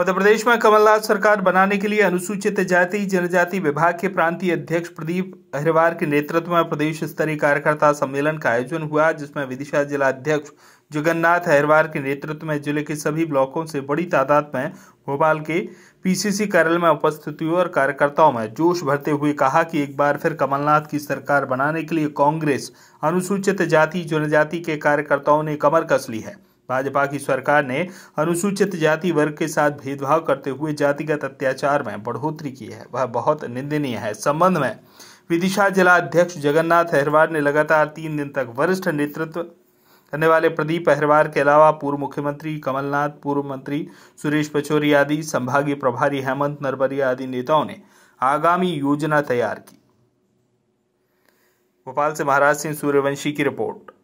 मध्य प्रदेश में कमलनाथ सरकार बनाने के लिए अनुसूचित जाति जनजाति विभाग के प्रांतीय अध्यक्ष प्रदीप अहिरवार के नेतृत्व में प्रदेश स्तरीय कार्यकर्ता सम्मेलन का आयोजन हुआ जिसमें विदिशा जिला अध्यक्ष जगन्नाथ अहरवार के नेतृत्व में जिले के सभी ब्लॉकों से बड़ी तादाद में भोपाल के पीसीसी कार्यालय में उपस्थित हुए और कार्यकर्ताओं में जोश भरते हुए कहा कि एक बार फिर कमलनाथ की सरकार बनाने के लिए कांग्रेस अनुसूचित जाति जनजाति के कार्यकर्ताओं ने कमर कस ली है भाजपा की सरकार ने अनुसूचित जाति वर्ग के साथ भेदभाव करते हुए जातिगत अत्याचार में बढ़ोतरी की है वह बहुत निंदनीय है संबंध में विदिशा जिला अध्यक्ष जगन्नाथ अहरवार ने लगातार तीन दिन तक वरिष्ठ नेतृत्व करने वाले प्रदीप अहरवार के अलावा पूर्व मुख्यमंत्री कमलनाथ पूर्व मंत्री सुरेश पचौरी आदि संभागीय प्रभारी हेमंत नरवरिया आदि नेताओं ने आगामी योजना तैयार की भोपाल से महाराज सिंह सूर्यवंशी की रिपोर्ट